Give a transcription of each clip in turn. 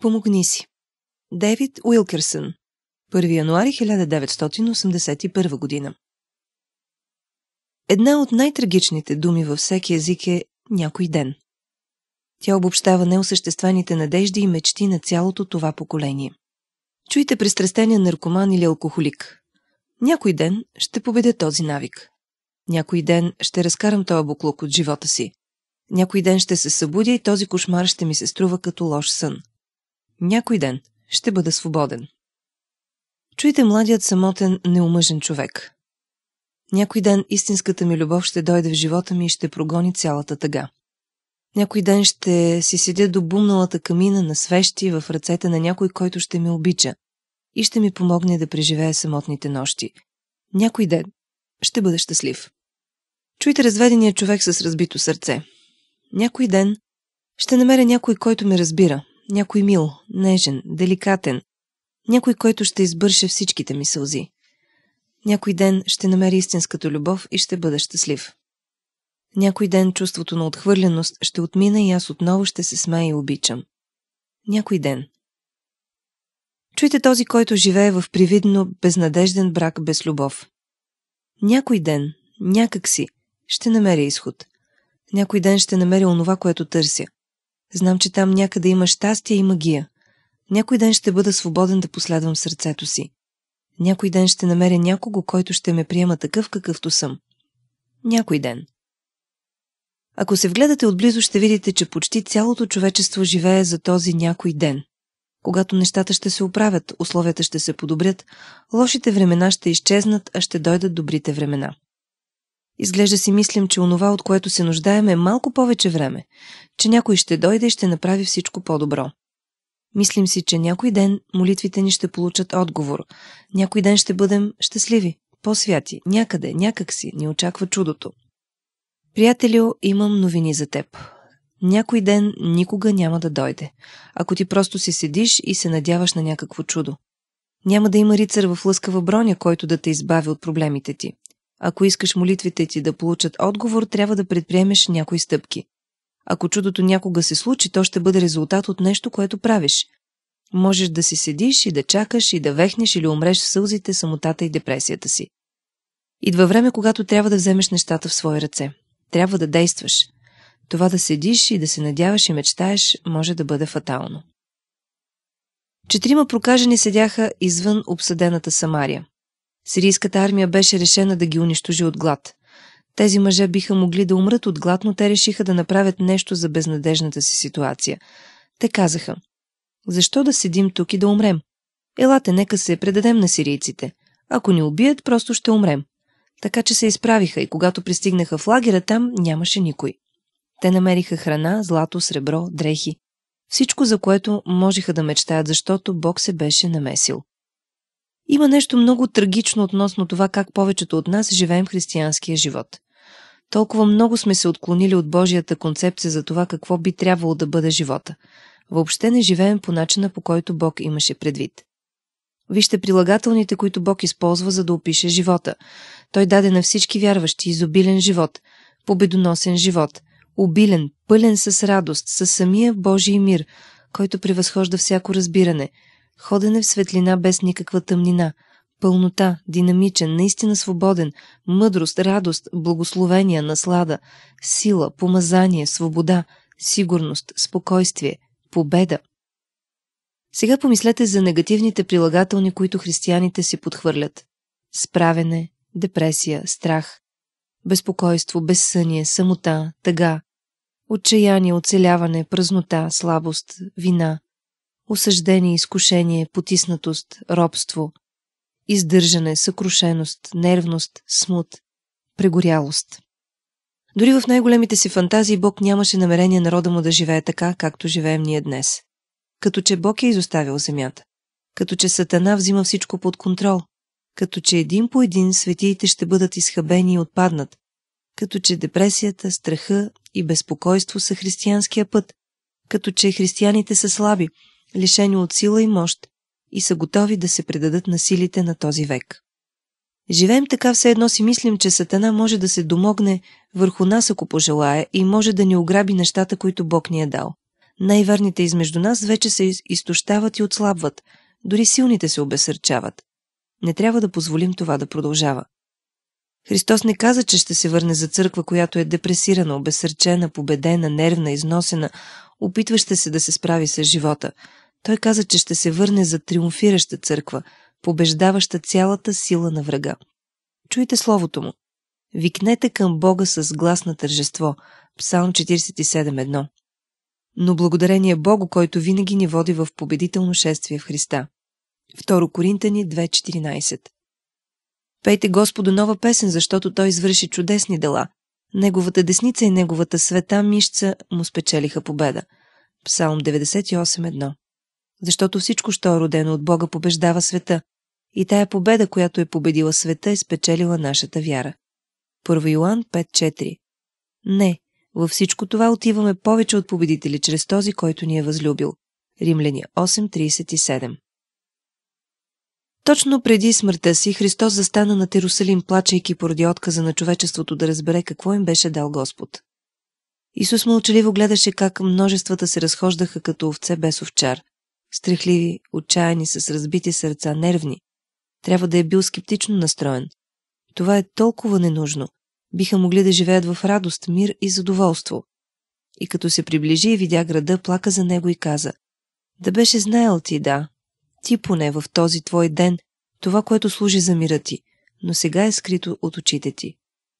Помогни си. Дейвид Уилкерсън 1 януари 1981 година Една от най-трагичните думи във всеки език е «някой ден». Тя обобщава неосъществените надежди и мечти на цялото това поколение. Чуйте пристрастения наркоман или алкохолик. Някой ден ще победя този навик. Някой ден ще разкарам този буклук от живота си. Някой ден ще се събудя и този кошмар ще ми се струва като лош сън. Някой ден ще бъда свободен. Чуйте младият самотен, неумъжен човек. Някой ден истинската ми любов ще дойде в живота ми и ще прогони цялата тъга. Някой ден ще си седя до бумналата камина на свещи в ръцете на някой, който ще ме обича и ще ми помогне да преживея самотните нощи. Някой ден ще бъда щастлив. Чуйте разведения човек с разбито сърце. Някой ден ще намеря някой, който ме разбира, някой мил, нежен, деликатен, някой, който ще избърше всичките ми сълзи. Някой ден ще намери истинската любов и ще бъда щастлив. Някой ден чувството на отхвърленост ще отмина и аз отново ще се смея и обичам. Някой ден. Чуйте този, който живее в привидно безнадежден брак без любов. Някой ден, някак си, ще намери изход. Някой ден ще намери онова, което търся – Знам, че там някъде има щастие и магия. Някой ден ще бъда свободен да последвам сърцето си. Някой ден ще намеря някого, който ще ме приема такъв, какъвто съм. Някой ден. Ако се вгледате отблизо, ще видите, че почти цялото човечество живее за този някой ден. Когато нещата ще се оправят, условията ще се подобрят, лошите времена ще изчезнат, а ще дойдат добрите времена. Изглежда си мислим, че онова, от което се нуждаем, е малко повече време, че някой ще дойде и ще направи всичко по-добро. Мислим си, че някой ден молитвите ни ще получат отговор, някой ден ще бъдем щастливи, по-святи, някъде, някак си, ни очаква чудото. Приятелю, имам новини за теб. Някой ден никога няма да дойде, ако ти просто си седиш и се надяваш на някакво чудо. Няма да има рицар в лъскава броня, който да те избави от проблемите ти. Ако искаш молитвите ти да получат отговор, трябва да предприемеш някои стъпки. Ако чудото някога се случи, то ще бъде резултат от нещо, което правиш. Можеш да си седиш и да чакаш и да вехнеш или умреш в сълзите, самотата и депресията си. Идва време, когато трябва да вземеш нещата в свои ръце. Трябва да действаш. Това да седиш и да се надяваш и мечтаеш може да бъде фатално. Четирима прокажени седяха извън обсъдената Самария. Сирийската армия беше решена да ги унищожи от глад. Тези мъже биха могли да умрат от глад, но те решиха да направят нещо за безнадежната си ситуация. Те казаха, защо да седим тук и да умрем? Елате, нека се предадем на сирийците. Ако ни убият, просто ще умрем. Така че се изправиха и когато пристигнаха в лагера, там нямаше никой. Те намериха храна, злато, сребро, дрехи. Всичко, за което можеха да мечтаят, защото Бог се беше намесил. Има нещо много трагично относно това как повечето от нас живеем християнския живот. Толкова много сме се отклонили от Божията концепция за това какво би трябвало да бъде живота. Въобще не живеем по начина, по който Бог имаше предвид. Вижте прилагателните, които Бог използва, за да опише живота. Той даде на всички вярващи изобилен живот, победоносен живот, обилен, пълен с радост, със самия Божий мир, който превъзхожда всяко разбиране – Ходене в светлина без никаква тъмнина. Пълнота, динамичен, наистина свободен, мъдрост, радост, благословение, наслада, сила, помазание, свобода, сигурност, спокойствие, победа. Сега помислете за негативните прилагателни, които християните си подхвърлят. Справене, депресия, страх, безпокойство, безсъние, самота, тъга, отчаяние, оцеляване, празнота, слабост, вина, осъждение, изкушение, потиснатост, робство, издържане, съкрушеност, нервност, смут, прегорялост. Дори в най-големите си фантазии Бог нямаше намерение народа му да живее така, както живеем ние днес. Като че Бог е изоставил земята. Като че Сатана взима всичко под контрол. Като че един по един светиите ще бъдат изхабени и отпаднат. Като че депресията, страха и безпокойство са християнския път. Като че християните са слаби, лишени от сила и мощ, и са готови да се предадат на силите на този век. Живеем така все едно си мислим, че Сатана може да се домогне върху нас, ако пожелая, и може да ни ограби нещата, които Бог ни е дал. Най-верните измежду нас вече се изтощават и отслабват, дори силните се обесърчават. Не трябва да позволим това да продължава. Христос не каза, че ще се върне за църква, която е депресирана, обесърчена, победена, нервна, износена, опитваща се да се справи с живота – той каза, че ще се върне за триумфираща църква, побеждаваща цялата сила на врага. Чуйте словото му. Викнете към Бога с глас на тържество. Псалм 47.1 Но благодарение Богу, който винаги ни води в победително шествие в Христа. 2 Коринтани 2.14 Пейте Господу нова песен, защото Той извърши чудесни дела. Неговата десница и неговата света мишца му спечелиха победа. Псалм 98.1 защото всичко, що е родено от Бога, побеждава света. И тая победа, която е победила света, е спечелила нашата вяра. 1 Йоан 5.4 Не, във всичко това отиваме повече от победители, чрез този, който ни е възлюбил. Римляни 8.37 Точно преди смъртта си Христос застана на Терусалим, плачейки поради отказа на човечеството да разбере какво им беше дал Господ. Исус мълчаливо гледаше как множествата се разхождаха като овце без овчар. Страхливи, отчаяни, с разбити сърца, нервни. Трябва да е бил скептично настроен. Това е толкова ненужно. Биха могли да живеят в радост, мир и задоволство. И като се приближи и видя града, плака за него и каза Да беше знаел ти, да. Ти поне в този твой ден, това, което служи за мира ти, но сега е скрито от очите ти.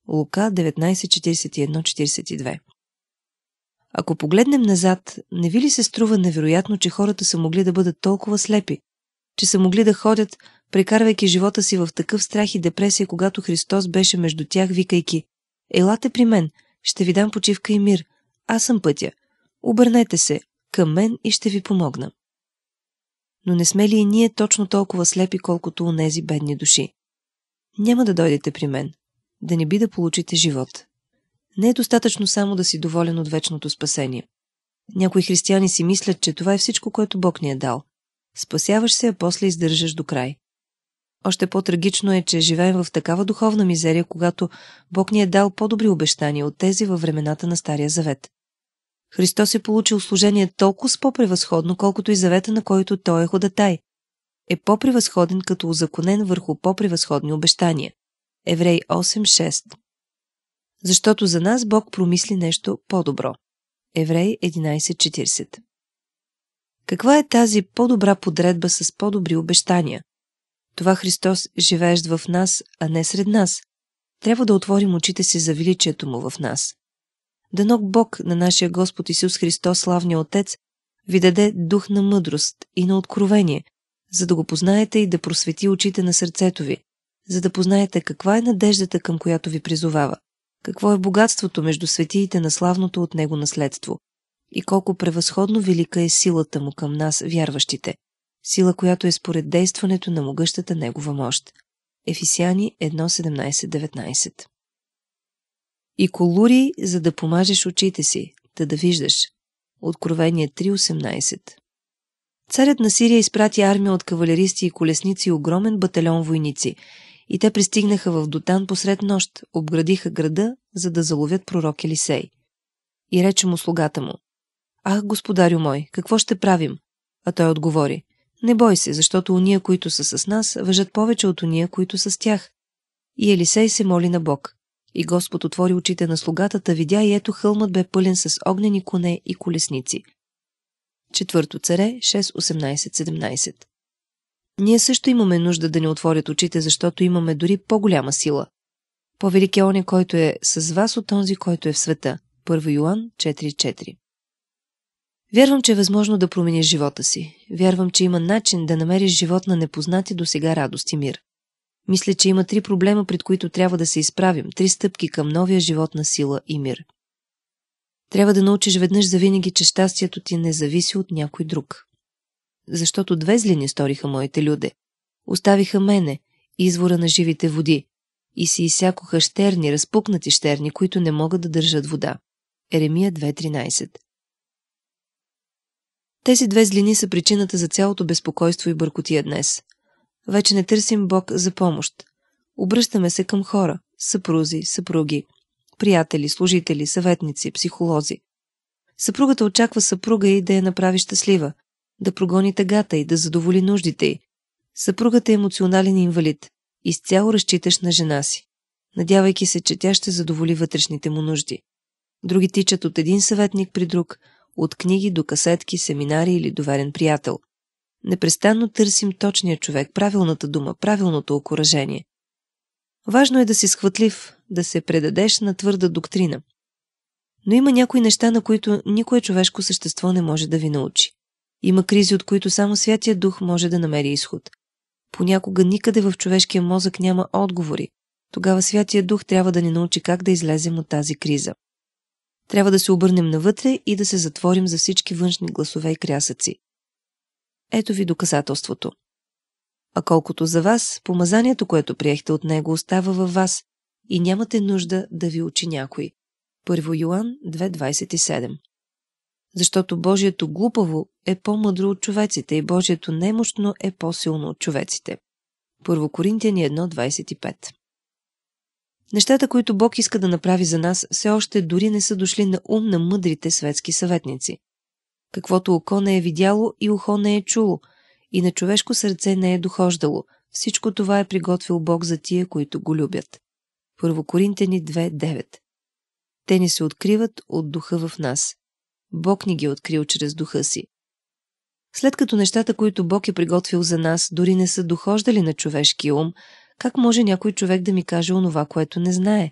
Лука 19.41-42 ако погледнем назад, не ви ли се струва невероятно, че хората са могли да бъдат толкова слепи, че са могли да ходят, прекарвайки живота си в такъв страх и депресия, когато Христос беше между тях, викайки «Елате при мен, ще ви дам почивка и мир, аз съм пътя, обърнете се към мен и ще ви помогна». Но не сме ли и ние точно толкова слепи, колкото у нези бедни души? Няма да дойдете при мен, да не би да получите живот. Не е достатъчно само да си доволен от вечното спасение. Някои християни си мислят, че това е всичко, което Бог ни е дал. Спасяваш се, а после издържаш до край. Още по-трагично е, че живеем в такава духовна мизерия, когато Бог ни е дал по-добри обещания от тези във времената на Стария Завет. Христос е получил служение толкова с по-превъзходно, колкото и завета, на който Той е ходатай. Е по-превъзходен като узаконен върху по-превъзходни обещания. Еврей 8.6 защото за нас Бог промисли нещо по-добро. Еврей 11.40 Каква е тази по-добра подредба с по-добри обещания? Това Христос, живеещ в нас, а не сред нас. Трябва да отворим очите си за величието му в нас. Дано Бог на нашия Господ Исус Христос, славния Отец, ви даде дух на мъдрост и на откровение, за да го познаете и да просвети очите на сърцето ви, за да познаете каква е надеждата, към която ви призовава, какво е богатството между светиите на славното от него наследство? И колко превъзходно велика е силата му към нас, вярващите, сила, която е според действането на могъщата негова мощ. Ефисяни 1.17.19 И колури, за да помажеш очите си, да да виждаш. Откровение 3.18 Царят на Сирия изпрати армия от кавалеристи и колесници и огромен батальон войници – и те пристигнаха в Дотан посред нощ, обградиха града, за да заловят пророк Елисей. И рече му слугата му, «Ах, господарю мой, какво ще правим?» А той отговори, «Не бой се, защото уния, които са с нас, въжат повече от уния, които са с тях». И Елисей се моли на Бог. И Господ отвори очите на слугатата, видя и ето хълмът бе пълен с огнени коне и колесници. Четвърто царе 6.18.17 ние също имаме нужда да ни отворят очите, защото имаме дори по-голяма сила. По-велик е който е с вас от онзи, който е в света. 1 Йоан 4.4 Вярвам, че е възможно да промениш живота си. Вярвам, че има начин да намериш живот на непознати до сега радост и мир. Мисля, че има три проблема, пред които трябва да се изправим, три стъпки към новия живот на сила и мир. Трябва да научиш веднъж завинаги, че щастието ти не зависи от някой друг защото две злини сториха моите люде. Оставиха мене, извора на живите води, и си изсякоха щерни, разпукнати щерни, които не могат да държат вода. Еремия 2.13 Тези две злини са причината за цялото безпокойство и бъркотия днес. Вече не търсим Бог за помощ. Обръщаме се към хора, съпрузи, съпруги, приятели, служители, съветници, психолози. Съпругата очаква съпруга и да я направи щастлива – да прогони тъгата и да задоволи нуждите й. Съпругът е емоционален инвалид. Изцяло разчиташ на жена си, надявайки се, че тя ще задоволи вътрешните му нужди. Други тичат от един съветник при друг, от книги до касетки, семинари или доверен приятел. Непрестанно търсим точния човек, правилната дума, правилното окоръжение. Важно е да си схватлив, да се предадеш на твърда доктрина. Но има някои неща, на които никое човешко същество не може да ви научи. Има кризи, от които само Святия Дух може да намери изход. Понякога никъде в човешкия мозък няма отговори. Тогава Святия Дух трябва да ни научи как да излезем от тази криза. Трябва да се обърнем навътре и да се затворим за всички външни гласове и крясъци. Ето ви доказателството. А колкото за вас, помазанието, което приехте от него, остава във вас и нямате нужда да ви учи някой. 1 Йоан 2.27 защото Божието глупаво е по-мъдро от човеците и Божието немощно е по-силно от човеците. Първо Коринтияни 1.25 Нещата, които Бог иска да направи за нас, все още дори не са дошли на ум на мъдрите светски съветници. Каквото око не е видяло и ухо не е чуло, и на човешко сърце не е дохождало, всичко това е приготвил Бог за тия, които го любят. Първо Коринтияни 2.9 Те ни се откриват от духа в нас. Бог ни ги е открил чрез духа си. След като нещата, които Бог е приготвил за нас, дори не са дохождали на човешки ум, как може някой човек да ми каже онова, което не знае?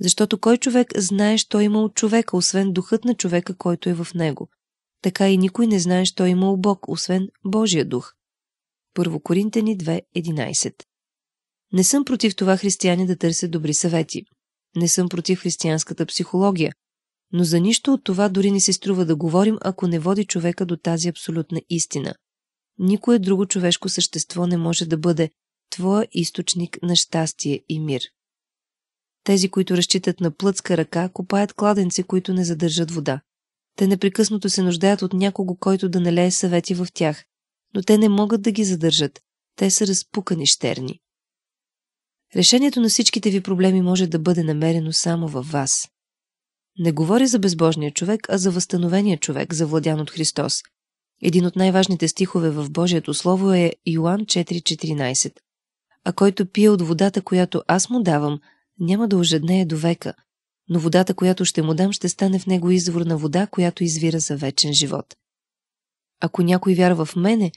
Защото кой човек знае, що има от човека, освен духът на човека, който е в него. Така и никой не знае, що има у Бог, освен Божия дух. Първо Коринтени 2.11 Не съм против това християни да търсят добри съвети. Не съм против християнската психология, но за нищо от това дори не се струва да говорим, ако не води човека до тази абсолютна истина. Никое друго човешко същество не може да бъде твоя източник на щастие и мир. Тези, които разчитат на плътска ръка, копаят кладенци, които не задържат вода. Те непрекъснато се нуждаят от някого, който да налее съвети в тях, но те не могат да ги задържат. Те са разпукани щерни. Решението на всичките ви проблеми може да бъде намерено само във вас. Не говори за безбожния човек, а за възстановения човек, завладян от Христос. Един от най-важните стихове в Божието Слово е Йоан 4.14. А който пие от водата, която аз му давам, няма да ожеднее до века, но водата, която ще му дам, ще стане в него извор на вода, която извира за вечен живот. Ако някой вярва в мене,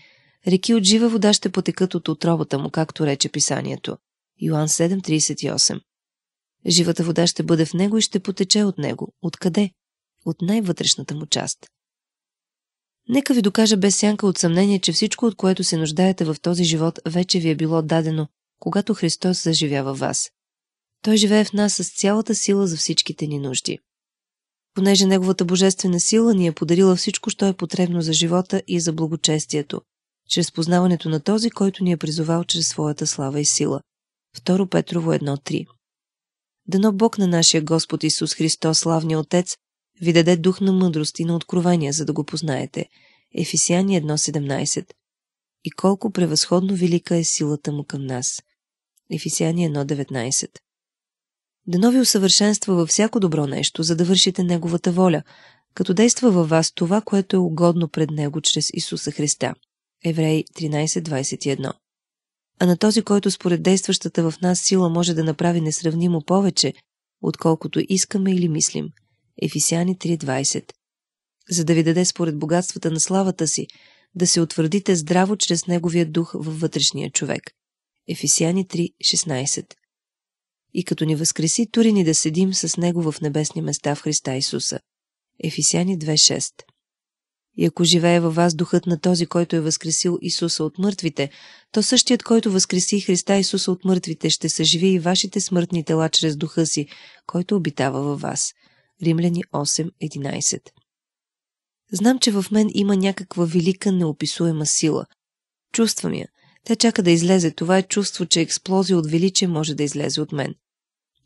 реки от жива вода ще потекат от отробата му, както рече писанието. Йоан 7.38 Живата вода ще бъде в него и ще потече от него. Откъде? От най-вътрешната му част. Нека ви докажа без сянка от съмнение, че всичко, от което се нуждаете в този живот, вече ви е било дадено, когато Христос заживява в вас. Той живее в нас с цялата сила за всичките ни нужди. Понеже Неговата божествена сила ни е подарила всичко, що е потребно за живота и за благочестието, чрез познаването на този, който ни е призовал чрез своята слава и сила. 2 Петрово 1.3 Дано Бог на нашия Господ Исус Христос, славния Отец, ви даде дух на мъдрост и на откровение, за да го познаете. Ефисяни 1.17 И колко превъзходно велика е силата му към нас. Ефисяни 1.19 Дано ви усъвършенства във всяко добро нещо, за да вършите Неговата воля, като действа във вас това, което е угодно пред Него чрез Исуса Христа. Евреи 13.21 а на този, който според действащата в нас сила може да направи несравнимо повече, отколкото искаме или мислим. Ефисяни 3.20 За да ви даде според богатствата на славата си, да се утвърдите здраво чрез Неговия дух във вътрешния човек. Ефисяни 3.16 И като ни възкреси, тури ни да седим с Него в небесни места в Христа Исуса. Ефисяни 2.6 и ако живее във вас духът на този, който е възкресил Исуса от мъртвите, то същият, който възкреси Христа Исуса от мъртвите, ще съживи и вашите смъртни тела чрез духа си, който обитава във вас. Римляни 8.11 Знам, че в мен има някаква велика, неописуема сила. Чувствам я. Тя чака да излезе. Това е чувство, че експлозия от величие може да излезе от мен.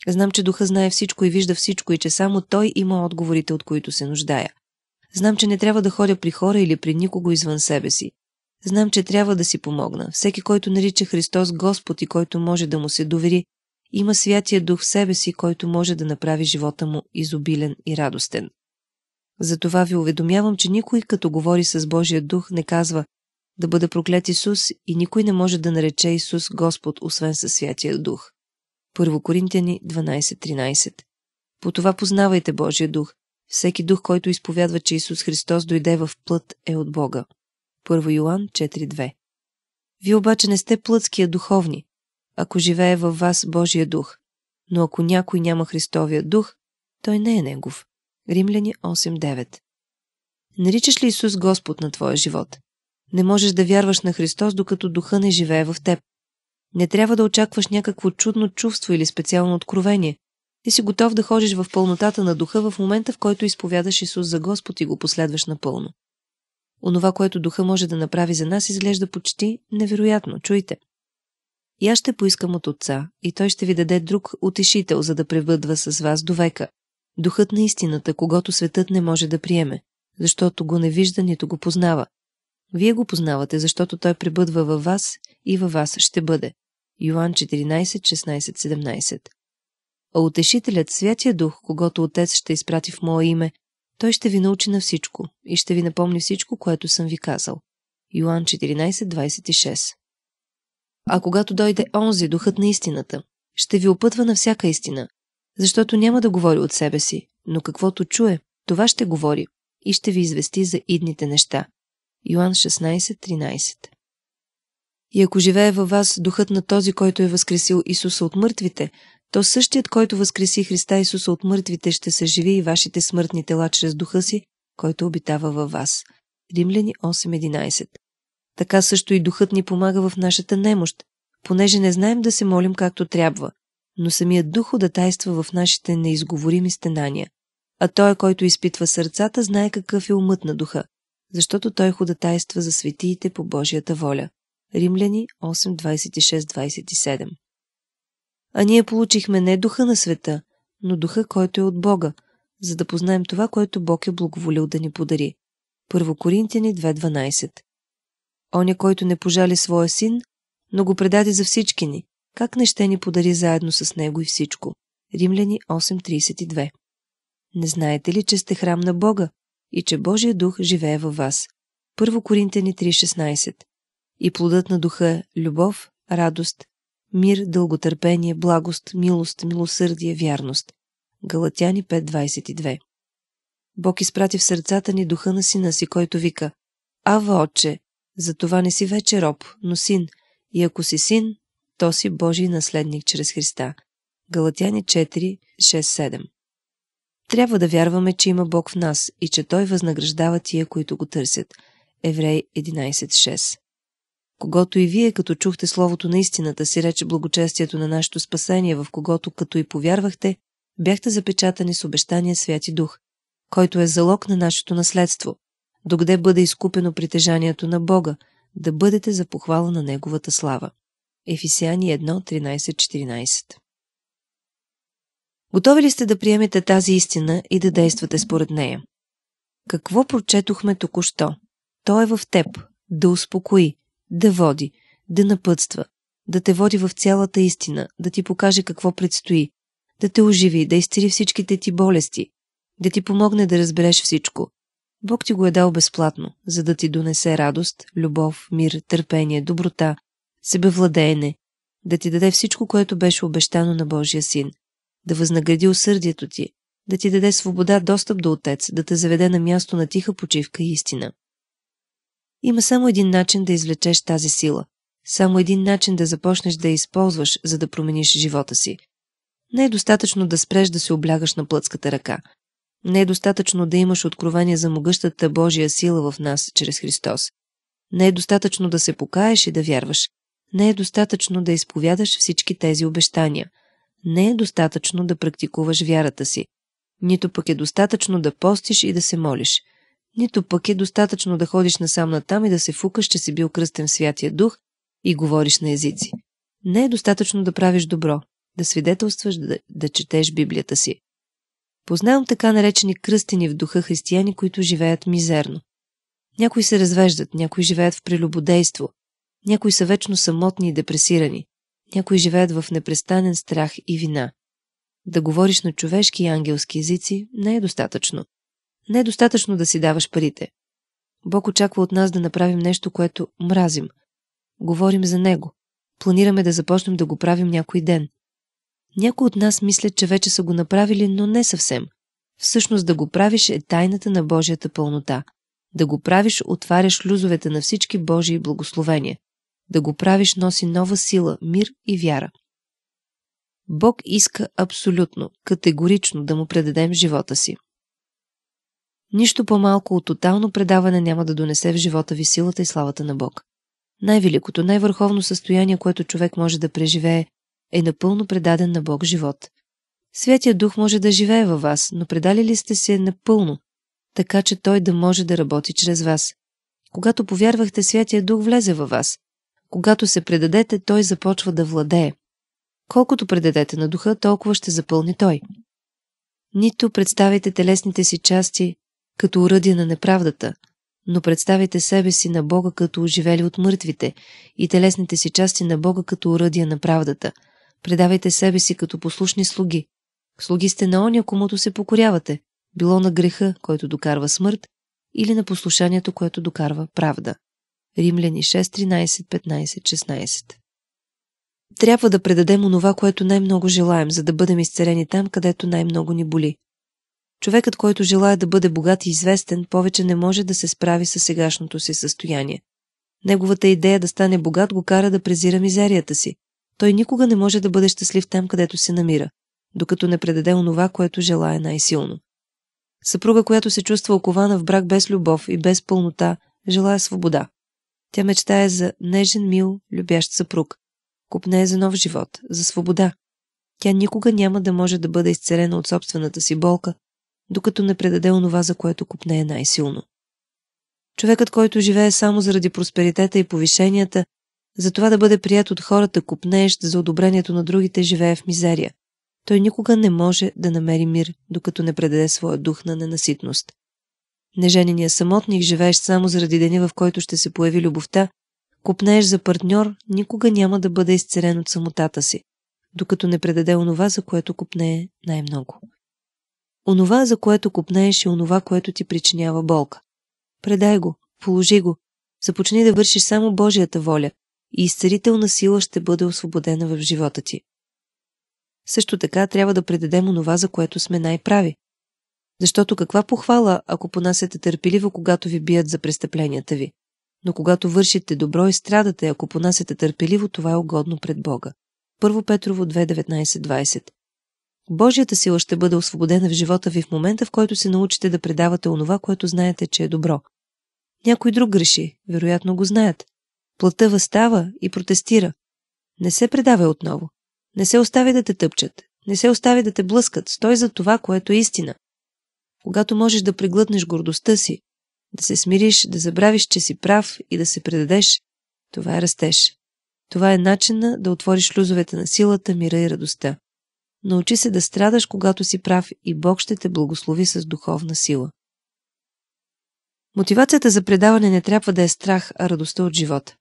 Знам, че духа знае всичко и вижда всичко и че само той има отговорите, от които се нуждая. Знам, че не трябва да ходя при хора или при никого извън себе си. Знам, че трябва да си помогна. Всеки, който нарича Христос Господ и който може да му се довери, има Святия Дух в себе си, който може да направи живота му изобилен и радостен. Затова ви уведомявам, че никой, като говори с Божия Дух, не казва да бъде проклет Исус и никой не може да нарече Исус Господ, освен със Святия Дух. 1 Коринтияни 12.13 По това познавайте Божия Дух – всеки дух, който изповядва, че Исус Христос дойде в плът, е от Бога. 1 Йоан 4.2 Вие обаче не сте плътския духовни, ако живее във вас Божия дух. Но ако някой няма Христовия дух, той не е негов. Римляни 8.9 Наричаш ли Исус Господ на твоя живот? Не можеш да вярваш на Христос, докато духа не живее в теб. Не трябва да очакваш някакво чудно чувство или специално откровение, ти си готов да ходиш в пълнотата на духа в момента, в който изповядаш Исус за Господ и го последваш напълно. Онова, което духа може да направи за нас, изглежда почти невероятно. Чуйте. И аз ще поискам от Отца, и Той ще ви даде друг утешител, за да пребъдва с вас до века. Духът на истината, когато светът не може да приеме, защото го не вижда, нито го познава. Вие го познавате, защото Той пребъдва във вас и във вас ще бъде. Йоан 14, 16, 17 а утешителят Святия Дух, когато Отец ще изпрати в мое име, той ще ви научи на всичко и ще ви напомни всичко, което съм ви казал. Йоан 14.26 А когато дойде онзи, духът на истината, ще ви опътва на всяка истина, защото няма да говори от себе си, но каквото чуе, това ще говори и ще ви извести за идните неща. Йоан 16.13 И ако живее във вас духът на този, който е възкресил Исуса от мъртвите, то същият, който възкреси Христа Исуса от мъртвите, ще съживи и вашите смъртни тела чрез духа си, който обитава във вас. Римляни 8.11 Така също и духът ни помага в нашата немощ, понеже не знаем да се молим както трябва, но самият дух удатайства в нашите неизговорими стенания. А той, който изпитва сърцата, знае какъв е умът на духа, защото той ходатайства за светиите по Божията воля. Римляни 8.26-27 а ние получихме не духа на света, но духа, който е от Бога, за да познаем това, което Бог е благоволил да ни подари. Първо Коринтияни 2.12 Оня, който не пожали своя син, но го предаде за всички ни, как не ще ни подари заедно с него и всичко? Римляни 8.32 Не знаете ли, че сте храм на Бога и че Божия дух живее във вас? Първо Коринтяни 3.16 И плодът на духа е – любов, радост, мир, дълготърпение, благост, милост, милосърдие, вярност. Галатяни 5.22 Бог изпрати в сърцата ни духа на сина си, който вика Ава, отче, за това не си вече роб, но син, и ако си син, то си Божий наследник чрез Христа. Галатяни 4:6.7. Трябва да вярваме, че има Бог в нас и че Той възнаграждава тия, които го търсят. Еврей 11.6 когато и вие, като чухте словото на истината си, рече благочестието на нашето спасение, в когото, като и повярвахте, бяхте запечатани с обещания Святи Дух, който е залог на нашето наследство, докъде бъде изкупено притежанието на Бога, да бъдете за похвала на Неговата слава. Ефисяни 1, 13-14 Готови ли сте да приемете тази истина и да действате според нея? Какво прочетохме току-що? Той е в теб, да успокои, да води, да напътства, да те води в цялата истина, да ти покаже какво предстои, да те оживи, да изцели всичките ти болести, да ти помогне да разбереш всичко. Бог ти го е дал безплатно, за да ти донесе радост, любов, мир, търпение, доброта, себевладеене, да ти даде всичко, което беше обещано на Божия син, да възнагради усърдието ти, да ти даде свобода, достъп до Отец, да те заведе на място на тиха почивка и истина. Има само един начин да извлечеш тази сила. Само един начин да започнеш да я използваш, за да промениш живота си. Не е достатъчно да спреш да се облягаш на плътската ръка. Не е достатъчно да имаш откровение за могъщата Божия сила в нас чрез Христос. Не е достатъчно да се покаеш и да вярваш. Не е достатъчно да изповядаш всички тези обещания. Не е достатъчно да практикуваш вярата си. Нито пък е достатъчно да постиш и да се молиш – нито пък е достатъчно да ходиш насам натам и да се фукаш, че си бил кръстен в Святия Дух и говориш на езици. Не е достатъчно да правиш добро, да свидетелстваш, да, да четеш Библията си. Познавам така наречени кръстени в духа християни, които живеят мизерно. Някои се развеждат, някои живеят в прелюбодейство, някои са вечно самотни и депресирани, някои живеят в непрестанен страх и вина. Да говориш на човешки и ангелски езици не е достатъчно. Не е достатъчно да си даваш парите. Бог очаква от нас да направим нещо, което мразим. Говорим за Него. Планираме да започнем да го правим някой ден. Някои от нас мислят, че вече са го направили, но не съвсем. Всъщност да го правиш е тайната на Божията пълнота. Да го правиш отваряш люзовете на всички Божии благословения. Да го правиш носи нова сила, мир и вяра. Бог иска абсолютно, категорично да му предадем живота си. Нищо по-малко от тотално предаване няма да донесе в живота ви силата и славата на Бог. Най-великото, най-върховно състояние, което човек може да преживее, е напълно предаден на Бог живот. Святия Дух може да живее във вас, но предали ли сте се напълно, така че Той да може да работи чрез вас. Когато повярвахте, Святия Дух влезе във вас. Когато се предадете, Той започва да владее. Колкото предадете на Духа, толкова ще запълни Той. Нито представите телесните си части, като уръдие на неправдата, но представите себе си на Бога като оживели от мъртвите и телесните си части на Бога като уръдия на правдата. Предавайте себе си като послушни слуги. Слуги сте на оня, комуто се покорявате, било на греха, който докарва смърт, или на послушанието, което докарва правда. Римляни 6, 13, 15, 16 Трябва да предадем онова, което най-много желаем, за да бъдем изцелени там, където най-много ни боли. Човекът, който желая да бъде богат и известен, повече не може да се справи с сегашното си състояние. Неговата идея да стане богат го кара да презира мизерията си. Той никога не може да бъде щастлив там, където се намира, докато не предаде онова, което желая най-силно. Съпруга, която се чувства окована в брак без любов и без пълнота, желая свобода. Тя мечтае за нежен, мил, любящ съпруг. Купне е за нов живот, за свобода. Тя никога няма да може да бъде изцелена от собствената си болка, докато не предаде онова, за което купне е най-силно. Човекът, който живее само заради просперитета и повишенията, за това да бъде прият от хората купнеещ за одобрението на другите, живее в мизерия. Той никога не може да намери мир, докато не предаде своя дух на ненаситност. Неженения самотник, живееш само заради деня, в който ще се появи любовта, купнееш за партньор, никога няма да бъде изцерен от самотата си, докато не предаде онова, за което купнее най-много. Онова, за което купнееш е онова, което ти причинява болка. Предай го, положи го, започни да вършиш само Божията воля и изцарителна сила ще бъде освободена в живота ти. Също така трябва да предадем онова, за което сме най-прави. Защото каква похвала, ако понасяте е търпеливо, когато ви бият за престъпленията ви. Но когато вършите добро и страдате, ако понасяте е търпеливо, това е угодно пред Бога. 1 Петрово 2.19.20 Божията сила ще бъде освободена в живота ви в момента, в който се научите да предавате онова, което знаете, че е добро. Някой друг греши, вероятно го знаят. Плата възстава и протестира. Не се предавай отново. Не се остави да те тъпчат. Не се остави да те блъскат. Стой за това, което е истина. Когато можеш да преглътнеш гордостта си, да се смириш, да забравиш, че си прав и да се предадеш, това е растеж. Това е начина да отвориш шлюзовете на силата, мира и радостта. Научи се да страдаш, когато си прав и Бог ще те благослови с духовна сила. Мотивацията за предаване не трябва да е страх, а радостта от живота.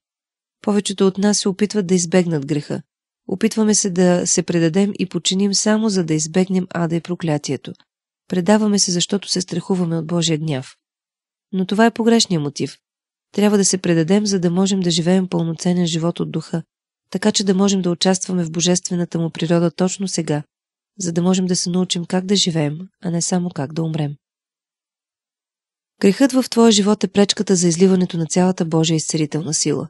Повечето от нас се опитват да избегнат греха. Опитваме се да се предадем и починим само за да избегнем ада и проклятието. Предаваме се, защото се страхуваме от Божия гняв. Но това е погрешният мотив. Трябва да се предадем, за да можем да живеем пълноценен живот от духа, така че да можем да участваме в божествената му природа точно сега, за да можем да се научим как да живеем, а не само как да умрем. Грехът в твоя живот е пречката за изливането на цялата Божия изцелителна сила.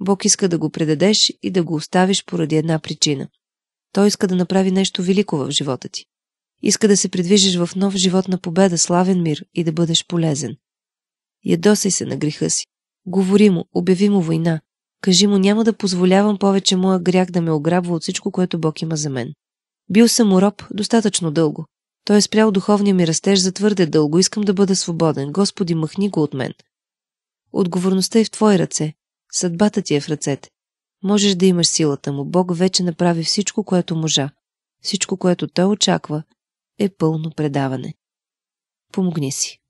Бог иска да го предадеш и да го оставиш поради една причина. Той иска да направи нещо велико в живота ти. Иска да се придвижиш в нов живот на победа, славен мир и да бъдеш полезен. Ядосай се на греха си. Говори му, обяви му война. Кажи му, няма да позволявам повече моя грях да ме ограбва от всичко, което Бог има за мен. Бил съм уроб достатъчно дълго. Той е спрял духовния ми растеж за твърде дълго. Искам да бъда свободен. Господи, махни го от мен. Отговорността е в твои ръце. Съдбата ти е в ръцете. Можеш да имаш силата му. Бог вече направи всичко, което можа. Всичко, което той очаква, е пълно предаване. Помогни си.